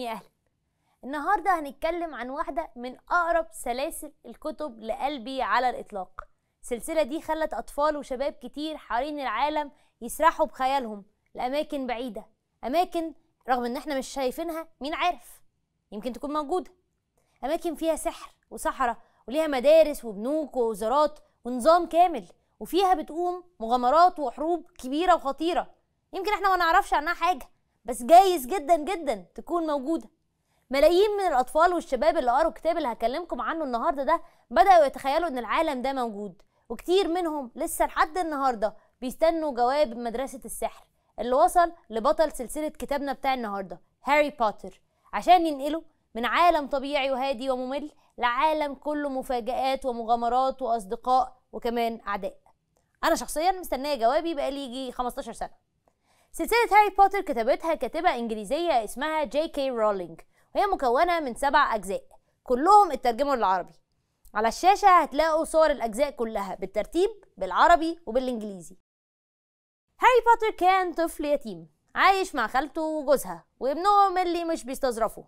يا أهل النهاردة هنتكلم عن واحدة من أقرب سلاسل الكتب لقلبي على الإطلاق السلسلة دي خلت أطفال وشباب كتير حوالين العالم يسرحوا بخيالهم لأماكن بعيدة أماكن رغم إن إحنا مش شايفينها مين عارف يمكن تكون موجودة أماكن فيها سحر وصحراء وليها مدارس وبنوك ووزارات ونظام كامل وفيها بتقوم مغامرات وحروب كبيرة وخطيرة يمكن احنا ما نعرفش عنها حاجة بس جايز جدا جدا تكون موجوده ملايين من الاطفال والشباب اللي قروا الكتاب اللي هكلمكم عنه النهارده ده بداوا يتخيلوا ان العالم ده موجود وكتير منهم لسه لحد النهارده بيستنوا جواب مدرسه السحر اللي وصل لبطل سلسله كتابنا بتاع النهارده هاري بوتر عشان ينقله من عالم طبيعي وهادي وممل لعالم كله مفاجآت ومغامرات وأصدقاء وكمان أعداء أنا شخصيا مستنية جوابي بقالي يجي 15 سنة سلسلة هاري بوتر كتبتها كاتبة إنجليزية اسمها جي كي رولينج وهي مكونة من سبع أجزاء كلهم اترجموا للعربي على الشاشة هتلاقوا صور الأجزاء كلها بالترتيب بالعربي وبالإنجليزي هاري بوتر كان طفل يتيم عايش مع خالته وجوزها وابنهم اللي مش بيستظرفوا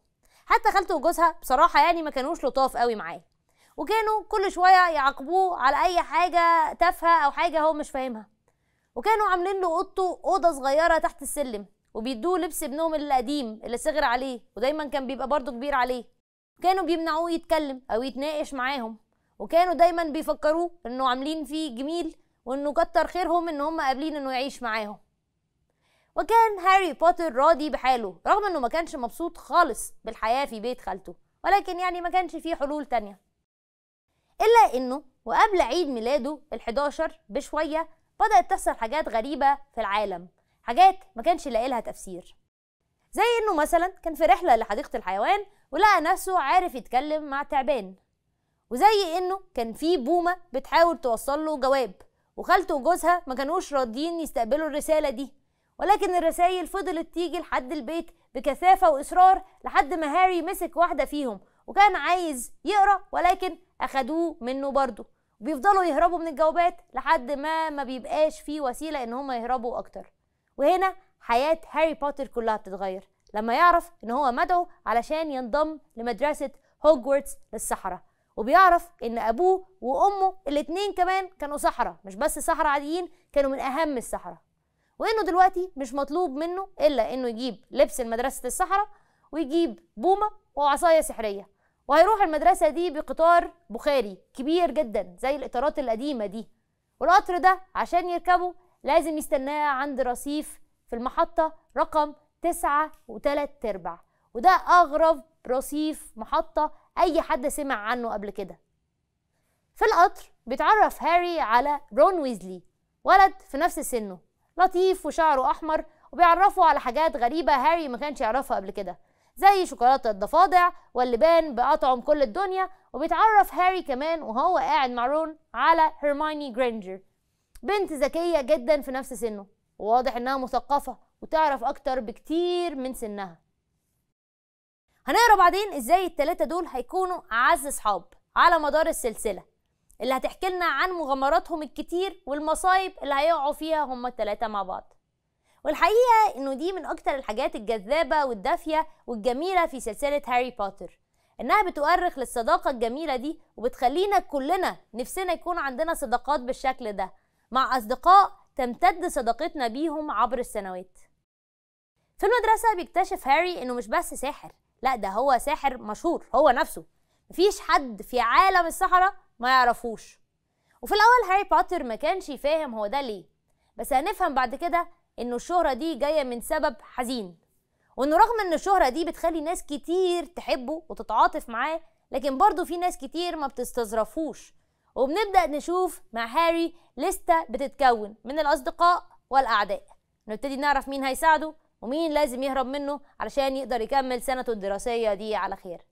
حتى خالته وجوزها بصراحة يعني ما كانوش لطاف قوي معاه وكانوا كل شوية يعاقبوه على أي حاجة تافهة أو حاجة هو مش فاهمها وكانوا عاملين له اوضته اوضه صغيره تحت السلم وبيدوه لبس ابنهم القديم اللي صغر عليه ودايما كان بيبقى برضه كبير عليه كانوا بيمنعوه يتكلم او يتناقش معاهم وكانوا دايما بيفكروه انه عاملين فيه جميل وانه كتر خيرهم ان هم قابلين انه يعيش معاهم وكان هاري بوتر راضي بحاله رغم انه ما كانش مبسوط خالص بالحياه في بيت خالته ولكن يعني ما كانش فيه حلول تانية الا انه وقبل عيد ميلاده ال11 بشويه بدأت تحصل حاجات غريبة في العالم حاجات ما كانش لاقي لها تفسير زي انه مثلا كان في رحلة لحديقة الحيوان ولقى نفسه عارف يتكلم مع تعبان وزي انه كان في بومة بتحاول توصل له جواب وخالته وجوزها ما كانوش راضيين يستقبلوا الرسالة دي ولكن الرسائل فضلت تيجي لحد البيت بكثافة وإصرار لحد ما هاري مسك واحدة فيهم وكان عايز يقرأ ولكن أخدوه منه برضه بيفضلوا يهربوا من الجوابات لحد ما ما بيبقاش في وسيله ان هم يهربوا اكتر وهنا حياه هاري بوتر كلها بتتغير لما يعرف ان هو مدعو علشان ينضم لمدرسه هوجورتس للصحراء وبيعرف ان ابوه وامه الاتنين كمان كانوا صحراء مش بس صحراء عاديين كانوا من اهم الصحراء وانه دلوقتي مش مطلوب منه الا انه يجيب لبس المدرسة الصحراء ويجيب بومة وعصاية سحرية وهيروح المدرسة دي بقطار بخاري كبير جدا زي القطارات القديمة دي والقطر ده عشان يركبه لازم يستناه عند رصيف في المحطة رقم تسعة وتلات أرباع وده أغرب رصيف محطة أي حد سمع عنه قبل كده في القطر بيتعرف هاري على رون ويزلي ولد في نفس سنه لطيف وشعره أحمر وبيعرفه على حاجات غريبة هاري ما كانش يعرفها قبل كده زي شوكولاتة الضفادع واللبان بأطعم كل الدنيا وبيتعرف هاري كمان وهو قاعد مع رون على هيرمايني جرينجر بنت ذكية جدا في نفس سنه وواضح انها مثقفة وتعرف اكتر بكتير من سنها هنقرا بعدين ازاي التلاتة دول هيكونوا اعز صحاب على مدار السلسلة اللي هتحكي لنا عن مغامراتهم الكتير والمصايب اللي هيقعوا فيها هما التلاتة مع بعض والحقيقة إنه دي من أكتر الحاجات الجذابة والدافية والجميلة في سلسلة هاري بوتر إنها بتؤرخ للصداقة الجميلة دي وبتخلينا كلنا نفسنا يكون عندنا صداقات بالشكل ده مع أصدقاء تمتد صداقتنا بيهم عبر السنوات في المدرسة بيكتشف هاري إنه مش بس ساحر لا ده هو ساحر مشهور هو نفسه مفيش حد في عالم الصحراء ما يعرفوش وفي الأول هاري بوتر ما كانش فاهم هو ده ليه بس هنفهم بعد كده انه الشهره دي جايه من سبب حزين وانه رغم ان الشهره دي بتخلي ناس كتير تحبه وتتعاطف معاه لكن برضه في ناس كتير ما بتستظرفوش وبنبدا نشوف مع هاري لسته بتتكون من الاصدقاء والاعداء نبتدي نعرف مين هيساعده ومين لازم يهرب منه علشان يقدر يكمل سنته الدراسيه دي على خير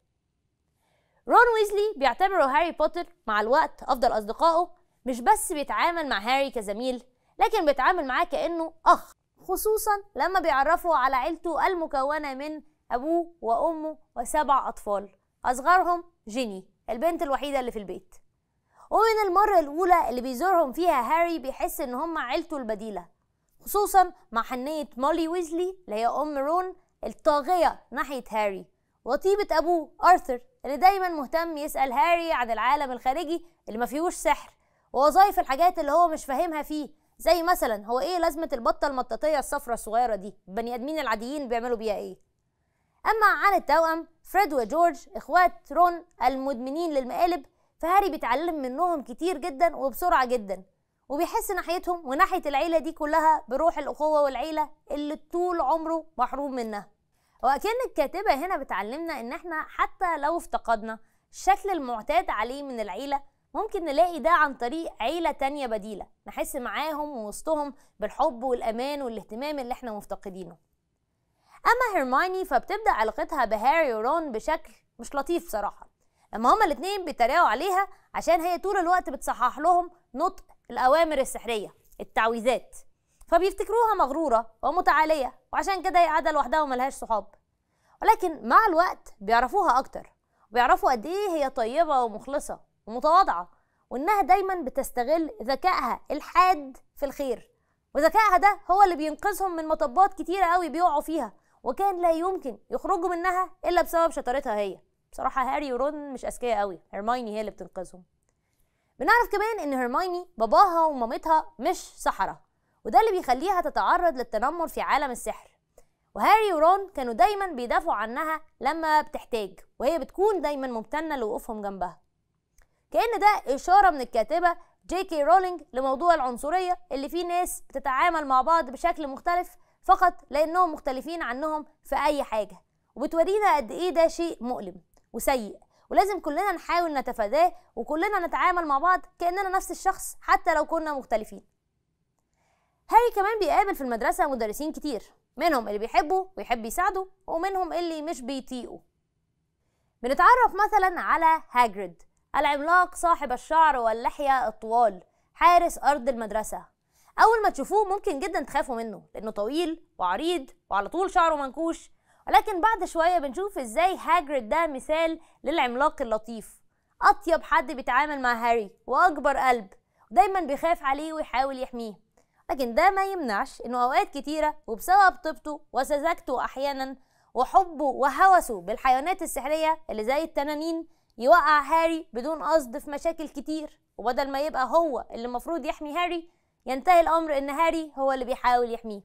رون ويزلي بيعتبره هاري بوتر مع الوقت افضل اصدقائه مش بس بيتعامل مع هاري كزميل لكن بيتعامل معاه كأنه أخ خصوصا لما بيعرفه على عيلته المكونة من أبوه وأمه وسبع أطفال أصغرهم جيني البنت الوحيدة اللي في البيت ومن المرة الأولى اللي بيزورهم فيها هاري بيحس إن هم عيلته البديلة خصوصا مع حنية مولي ويزلي اللي هي أم رون الطاغية ناحية هاري وطيبة أبوه آرثر اللي دايما مهتم يسأل هاري عن العالم الخارجي اللي ما فيهوش سحر ووظائف الحاجات اللي هو مش فاهمها فيه زي مثلا هو ايه لازمه البطه المطاطيه الصفرة الصغيره دي البني ادمين العاديين بيعملوا بيها ايه اما عن التوأم فريد وجورج اخوات رون المدمنين للمقالب فهاري بيتعلم منهم كتير جدا وبسرعه جدا وبيحس ناحيتهم وناحيه العيله دي كلها بروح الاخوه والعيله اللي طول عمره محروم منها واكن الكاتبه هنا بتعلمنا ان احنا حتى لو افتقدنا الشكل المعتاد عليه من العيله ممكن نلاقي ده عن طريق عيلة تانية بديلة نحس معاهم ووسطهم بالحب والأمان والاهتمام اللي احنا مفتقدينه أما هيرمايني فبتبدأ علاقتها بهاري ورون بشكل مش لطيف بصراحة لما هما الاتنين بيتريقوا عليها عشان هي طول الوقت بتصحح لهم نطق الأوامر السحرية التعويذات فبيفتكروها مغرورة ومتعالية وعشان كده هي قاعدة لوحدها وملهاش صحاب ولكن مع الوقت بيعرفوها أكتر وبيعرفوا قد إيه هي طيبة ومخلصة ومتواضعه وانها دايما بتستغل ذكائها الحاد في الخير وذكائها ده هو اللي بينقذهم من مطبات كتيره قوي بيقعوا فيها وكان لا يمكن يخرجوا منها الا بسبب شطارتها هي بصراحه هاري ورون مش اذكياء قوي هيرمايني هي اللي بتنقذهم بنعرف كمان ان هيرمايني باباها ومامتها مش سحرة وده اللي بيخليها تتعرض للتنمر في عالم السحر وهاري ورون كانوا دايما بيدافعوا عنها لما بتحتاج وهي بتكون دايما ممتنة لوقوفهم جنبها كأن ده إشارة من الكاتبة جي كي رولينج لموضوع العنصرية اللي فيه ناس بتتعامل مع بعض بشكل مختلف فقط لأنهم مختلفين عنهم في أي حاجة وبتورينا قد إيه ده شيء مؤلم وسيء ولازم كلنا نحاول نتفاداه وكلنا نتعامل مع بعض كأننا نفس الشخص حتى لو كنا مختلفين هاري كمان بيقابل في المدرسة مدرسين كتير منهم اللي بيحبوا ويحب يساعدوا ومنهم اللي مش بيطيقوا بنتعرف مثلا على هاجريد العملاق صاحب الشعر واللحية الطوال حارس أرض المدرسة أول ما تشوفوه ممكن جدا تخافوا منه لأنه طويل وعريض وعلى طول شعره منكوش ولكن بعد شوية بنشوف إزاي هاجرد ده مثال للعملاق اللطيف أطيب حد بيتعامل مع هاري وأكبر قلب ودايما بيخاف عليه ويحاول يحميه لكن ده ما يمنعش إنه أوقات كتيرة وبسبب طيبته وسذاجته أحيانا وحبه وهوسه بالحيوانات السحرية اللي زي التنانين يوقع هاري بدون قصد في مشاكل كتير وبدل ما يبقى هو اللي المفروض يحمي هاري ينتهي الأمر إن هاري هو اللي بيحاول يحميه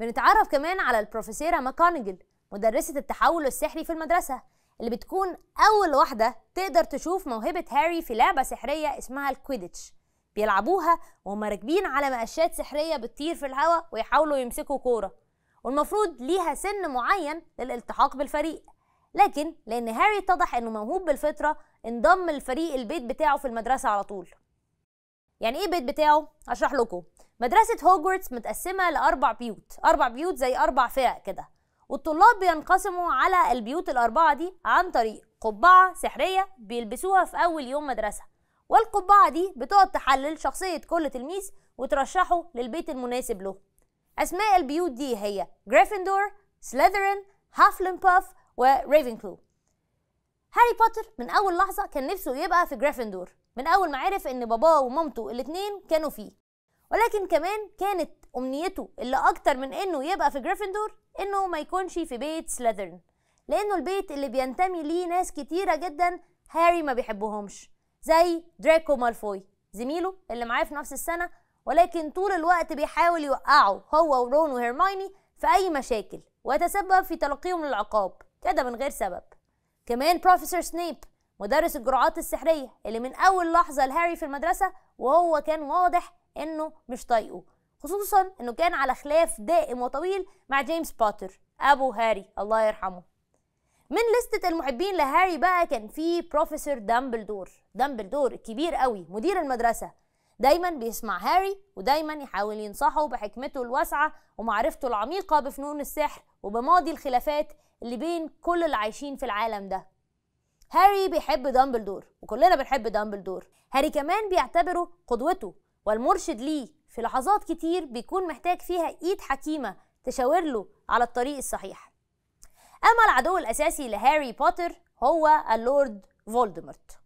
بنتعرف كمان على البروفيسيرة ماكونجل مدرسة التحول السحري في المدرسة اللي بتكون أول واحدة تقدر تشوف موهبة هاري في لعبة سحرية اسمها الكويديتش بيلعبوها وهم راكبين على مقشات سحرية بتطير في الهواء ويحاولوا يمسكوا كورة والمفروض ليها سن معين للالتحاق بالفريق لكن لأن هاري اتضح إنه موهوب بالفطرة انضم لفريق البيت بتاعه في المدرسة على طول يعني إيه بيت بتاعه؟ هشرح لكم مدرسة هوجورتس متقسمة لأربع بيوت أربع بيوت زي أربع فرق كده والطلاب بينقسموا على البيوت الأربعة دي عن طريق قبعة سحرية بيلبسوها في أول يوم مدرسة والقبعة دي بتقعد تحلل شخصية كل تلميذ وترشحه للبيت المناسب له أسماء البيوت دي هي جريفندور سليذرين هافلين باف كلو هاري بوتر من اول لحظه كان نفسه يبقى في جريفندور من اول ما عرف ان باباه ومامته الاتنين كانوا فيه ولكن كمان كانت امنيته اللي اكتر من انه يبقى في جريفندور انه ما يكونش في بيت سليذرن لانه البيت اللي بينتمي ليه ناس كتيره جدا هاري ما بيحبهمش زي دراكو مالفوي زميله اللي معاه في نفس السنه ولكن طول الوقت بيحاول يوقعه هو ورون وهيرمايني في اي مشاكل ويتسبب في تلقيهم للعقاب كده من غير سبب كمان بروفيسور سنيب مدرس الجرعات السحرية اللي من أول لحظة لهاري في المدرسة وهو كان واضح إنه مش طايقه خصوصا إنه كان على خلاف دائم وطويل مع جيمس بوتر أبو هاري الله يرحمه من لستة المحبين لهاري بقى كان في بروفيسور دامبلدور دامبلدور الكبير قوي مدير المدرسة دايما بيسمع هاري ودايما يحاول ينصحه بحكمته الواسعة ومعرفته العميقة بفنون السحر وبماضي الخلافات اللي بين كل اللي عايشين في العالم ده هاري بيحب دامبلدور وكلنا بنحب دامبلدور هاري كمان بيعتبره قدوته والمرشد ليه في لحظات كتير بيكون محتاج فيها ايد حكيمة تشاور له على الطريق الصحيح اما العدو الاساسي لهاري بوتر هو اللورد فولدمورت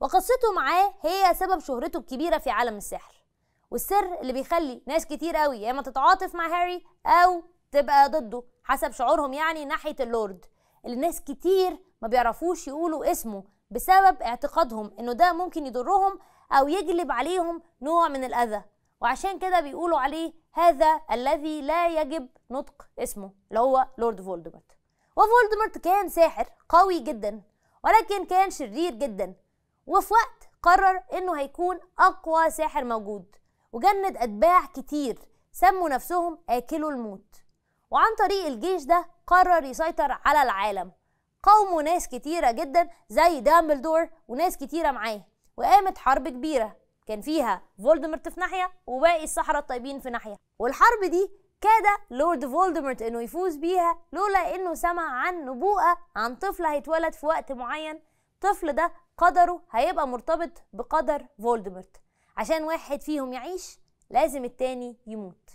وقصته معاه هي سبب شهرته الكبيرة في عالم السحر والسر اللي بيخلي ناس كتير قوي يا اما تتعاطف مع هاري او تبقى ضده حسب شعورهم يعني ناحيه اللورد اللي ناس كتير ما بيعرفوش يقولوا اسمه بسبب اعتقادهم انه ده ممكن يضرهم او يجلب عليهم نوع من الاذى وعشان كده بيقولوا عليه هذا الذي لا يجب نطق اسمه اللي هو لورد فولدمورت وفولدمورت كان ساحر قوي جدا ولكن كان شرير جدا وفي وقت قرر انه هيكون اقوى ساحر موجود وجند اتباع كتير سموا نفسهم اكلوا الموت وعن طريق الجيش ده قرر يسيطر على العالم قاوموا ناس كتيرة جدا زي دامبلدور وناس كتيرة معاه وقامت حرب كبيرة كان فيها فولدمورت في ناحية وباقي الصحراء الطيبين في ناحية والحرب دي كاد لورد فولدمورت انه يفوز بيها لولا انه سمع عن نبوءة عن طفل هيتولد في وقت معين الطفل ده قدره هيبقى مرتبط بقدر فولدمورت عشان واحد فيهم يعيش لازم التاني يموت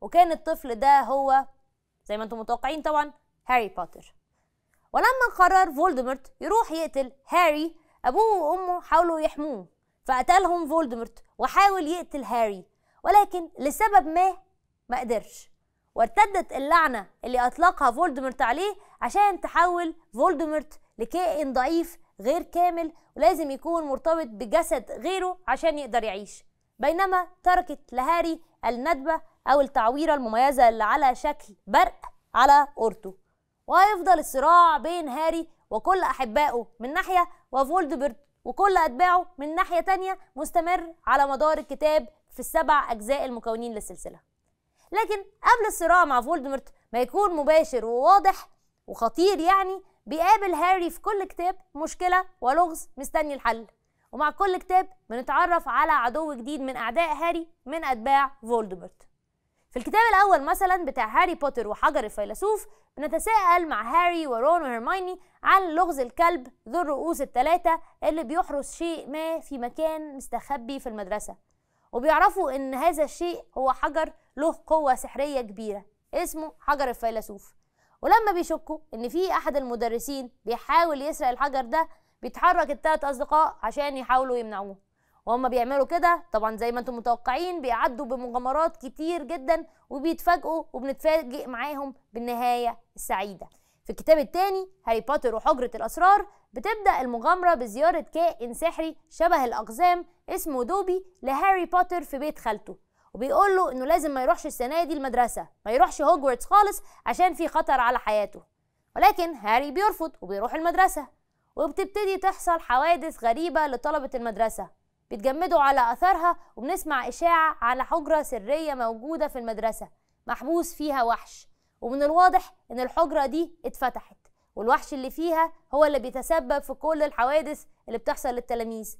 وكان الطفل ده هو زي ما انتم متوقعين طبعا هاري بوتر ولما قرر فولدمورت يروح يقتل هاري ابوه وامه حاولوا يحموه فقتلهم فولدمورت وحاول يقتل هاري ولكن لسبب ما ما قدرش وارتدت اللعنة اللي أطلقها فولدمورت عليه عشان تحول فولدمورت لكائن ضعيف غير كامل ولازم يكون مرتبط بجسد غيره عشان يقدر يعيش بينما تركت لهاري الندبة أو التعويرة المميزة اللي على شكل برق على أورتو وهيفضل الصراع بين هاري وكل أحبائه من ناحية وفولدبرت وكل أتباعه من ناحية تانية مستمر على مدار الكتاب في السبع أجزاء المكونين للسلسلة لكن قبل الصراع مع فولدمرت ما يكون مباشر وواضح وخطير يعني بيقابل هاري في كل كتاب مشكلة ولغز مستني الحل ومع كل كتاب بنتعرف على عدو جديد من أعداء هاري من أتباع فولدمرت في الكتاب الأول مثلا بتاع هاري بوتر وحجر الفيلسوف بنتساءل مع هاري ورون وهرمايني عن لغز الكلب ذو الرؤوس التلاتة اللي بيحرس شيء ما في مكان مستخبي في المدرسة وبيعرفوا إن هذا الشيء هو حجر له قوة سحرية كبيرة اسمه حجر الفيلسوف ولما بيشكوا إن في أحد المدرسين بيحاول يسرق الحجر ده بيتحرك التلات أصدقاء عشان يحاولوا يمنعوه وهم بيعملوا كده طبعا زي ما انتم متوقعين بيعدوا بمغامرات كتير جدا وبيتفاجئوا وبنتفاجئ معاهم بالنهايه السعيده في الكتاب الثاني هاري بوتر وحجرة الأسرار بتبدأ المغامرة بزيارة كائن سحري شبه الأقزام اسمه دوبي لهاري بوتر في بيت خالته وبيقول له إنه لازم ما يروحش السنة دي المدرسة ما يروحش هوجورتس خالص عشان في خطر على حياته ولكن هاري بيرفض وبيروح المدرسة وبتبتدي تحصل حوادث غريبة لطلبة المدرسة بيتجمدوا على اثارها وبنسمع اشاعه على حجره سريه موجوده في المدرسه محبوس فيها وحش ومن الواضح ان الحجره دي اتفتحت والوحش اللي فيها هو اللي بيتسبب في كل الحوادث اللي بتحصل للتلاميذ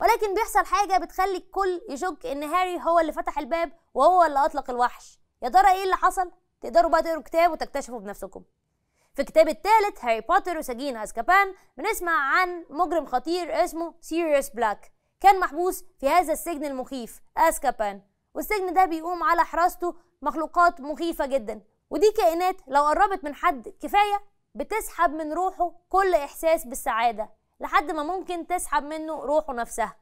ولكن بيحصل حاجه بتخلي الكل يشك ان هاري هو اللي فتح الباب وهو اللي اطلق الوحش يا ترى ايه اللي حصل تقدروا بقى تقروا كتاب وتكتشفوا بنفسكم في الكتاب الثالث هاري بوتر وسجين أسكابان بنسمع عن مجرم خطير اسمه سيريوس بلاك كان محبوس في هذا السجن المخيف أسكابان والسجن ده بيقوم على حراسته مخلوقات مخيفة جدا ودي كائنات لو قربت من حد كفاية بتسحب من روحه كل إحساس بالسعادة لحد ما ممكن تسحب منه روحه نفسها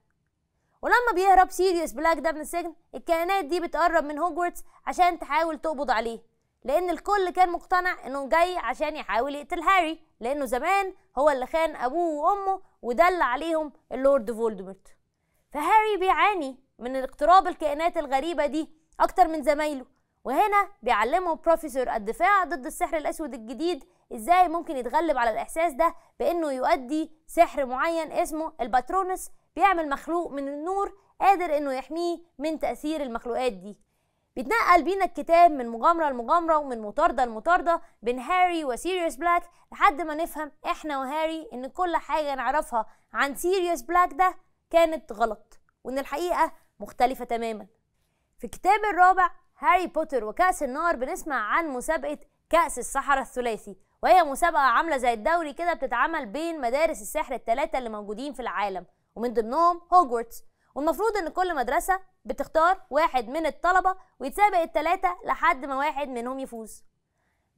ولما بيهرب سيريوس بلاك ده من السجن الكائنات دي بتقرب من هوجورتس عشان تحاول تقبض عليه لأن الكل كان مقتنع إنه جاي عشان يحاول يقتل هاري لأنه زمان هو اللي خان أبوه وأمه ودل عليهم اللورد فولدمورت فهاري بيعاني من اقتراب الكائنات الغريبة دي أكتر من زمايله وهنا بيعلمه بروفيسور الدفاع ضد السحر الأسود الجديد إزاي ممكن يتغلب على الإحساس ده بإنه يؤدي سحر معين اسمه الباترونس بيعمل مخلوق من النور قادر إنه يحميه من تأثير المخلوقات دي بيتنقل بينا الكتاب من مغامرة لمغامرة ومن مطاردة لمطاردة بين هاري وسيريوس بلاك لحد ما نفهم احنا وهاري ان كل حاجة نعرفها عن سيريوس بلاك ده كانت غلط وإن الحقيقة مختلفة تماما في الكتاب الرابع هاري بوتر وكأس النار بنسمع عن مسابقة كأس السحره الثلاثي وهي مسابقة عاملة زي الدوري كده بتتعمل بين مدارس السحر الثلاثة اللي موجودين في العالم ومن ضمنهم هوجورتس والمفروض ان كل مدرسة بتختار واحد من الطلبة ويتسابق الثلاثة لحد ما واحد منهم يفوز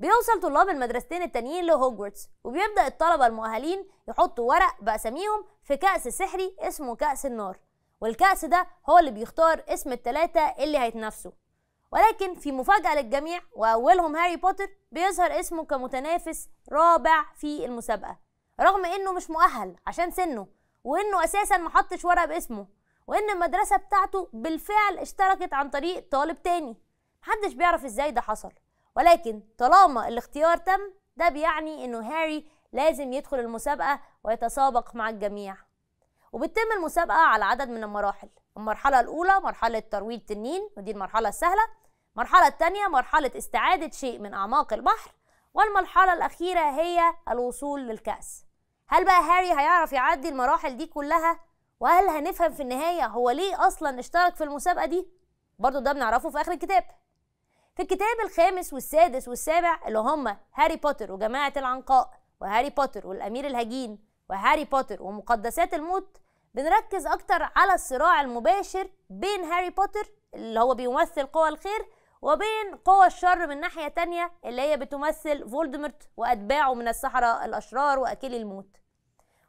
بيوصل طلاب المدرستين التانيين لهوجورتس وبيبدأ الطلبة المؤهلين يحطوا ورق بأساميهم في كأس سحري اسمه كأس النار والكأس ده هو اللي بيختار اسم التلاتة اللي هيتنافسوا ولكن في مفاجأة للجميع وأولهم هاري بوتر بيظهر اسمه كمتنافس رابع في المسابقة رغم إنه مش مؤهل عشان سنه وإنه أساسا محطش ورق باسمه وإن المدرسة بتاعته بالفعل اشتركت عن طريق طالب تاني محدش بيعرف إزاي ده حصل ولكن طالما الاختيار تم ده بيعني انه هاري لازم يدخل المسابقة ويتسابق مع الجميع وبتتم المسابقة على عدد من المراحل المرحلة الأولى مرحلة ترويض تنين ودي المرحلة السهلة المرحلة الثانية مرحلة استعادة شيء من أعماق البحر والمرحلة الأخيرة هي الوصول للكأس هل بقى هاري هيعرف يعدي المراحل دي كلها؟ وهل هنفهم في النهاية هو ليه أصلا اشترك في المسابقة دي؟ برضو ده بنعرفه في آخر الكتاب في الكتاب الخامس والسادس والسابع اللي هم هاري بوتر وجماعة العنقاء وهاري بوتر والأمير الهجين وهاري بوتر ومقدسات الموت بنركز أكتر على الصراع المباشر بين هاري بوتر اللي هو بيمثل قوى الخير وبين قوى الشر من ناحية تانية اللي هي بتمثل فولدمورت وأتباعه من السحرة الأشرار وأكل الموت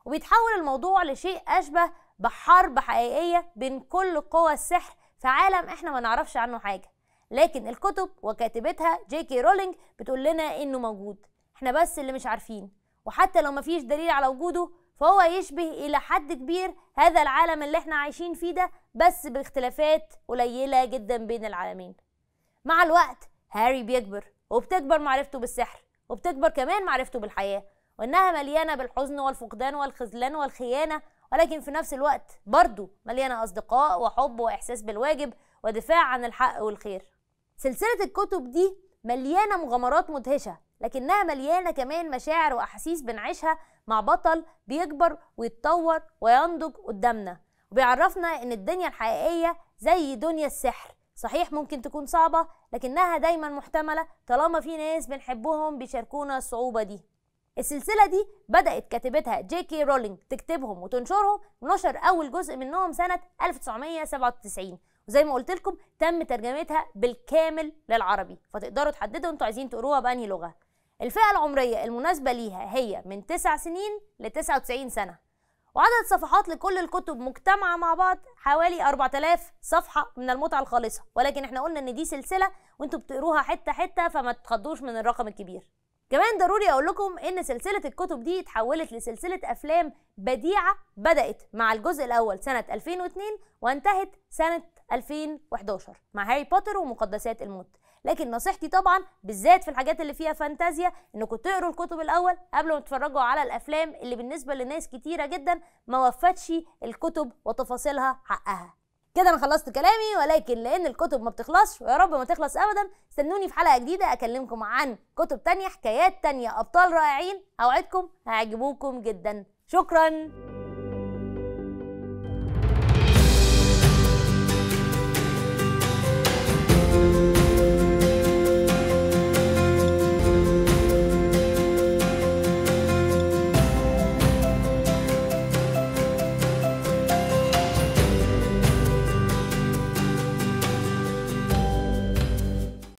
وبيتحول الموضوع لشيء أشبه بحرب حقيقية بين كل قوى السحر في عالم احنا ما نعرفش عنه حاجة لكن الكتب وكاتبتها جي كي رولينج بتقول لنا انه موجود احنا بس اللي مش عارفين وحتى لو مفيش دليل على وجوده فهو يشبه الى حد كبير هذا العالم اللي احنا عايشين فيه ده بس باختلافات قليله جدا بين العالمين مع الوقت هاري بيكبر وبتكبر معرفته بالسحر وبتكبر كمان معرفته بالحياه وانها مليانه بالحزن والفقدان والخذلان والخيانه ولكن في نفس الوقت برضه مليانه اصدقاء وحب واحساس بالواجب ودفاع عن الحق والخير سلسلة الكتب دي مليانة مغامرات مدهشة لكنها مليانة كمان مشاعر وأحاسيس بنعيشها مع بطل بيكبر ويتطور وينضج قدامنا وبيعرفنا إن الدنيا الحقيقية زي دنيا السحر صحيح ممكن تكون صعبة لكنها دايما محتملة طالما في ناس بنحبهم بيشاركونا الصعوبة دي السلسلة دي بدأت كاتبتها جي كي رولينج تكتبهم وتنشرهم ونشر أول جزء منهم سنة 1997 زي ما قلت لكم تم ترجمتها بالكامل للعربي فتقدروا تحددوا انتوا عايزين تقروها بانهي لغه الفئه العمريه المناسبه ليها هي من 9 سنين ل 99 سنه وعدد صفحات لكل الكتب مجتمعه مع بعض حوالي 4000 صفحه من المتعه الخالصه ولكن احنا قلنا ان دي سلسله وانتوا بتقروها حته حته فما تتخضوش من الرقم الكبير كمان ضروري اقول لكم ان سلسله الكتب دي اتحولت لسلسله افلام بديعه بدات مع الجزء الاول سنه 2002 وانتهت سنه 2011 مع هاري بوتر ومقدسات الموت لكن نصيحتي طبعا بالذات في الحاجات اللي فيها فانتازيا انكم تقروا الكتب الاول قبل ما تتفرجوا على الافلام اللي بالنسبه لناس كتيره جدا ما وفتش الكتب وتفاصيلها حقها كده انا خلصت كلامي ولكن لان الكتب ما بتخلصش ويا رب ما تخلص ابدا استنوني في حلقه جديده اكلمكم عن كتب تانية حكايات تانية ابطال رائعين اوعدكم هيعجبوكم جدا شكرا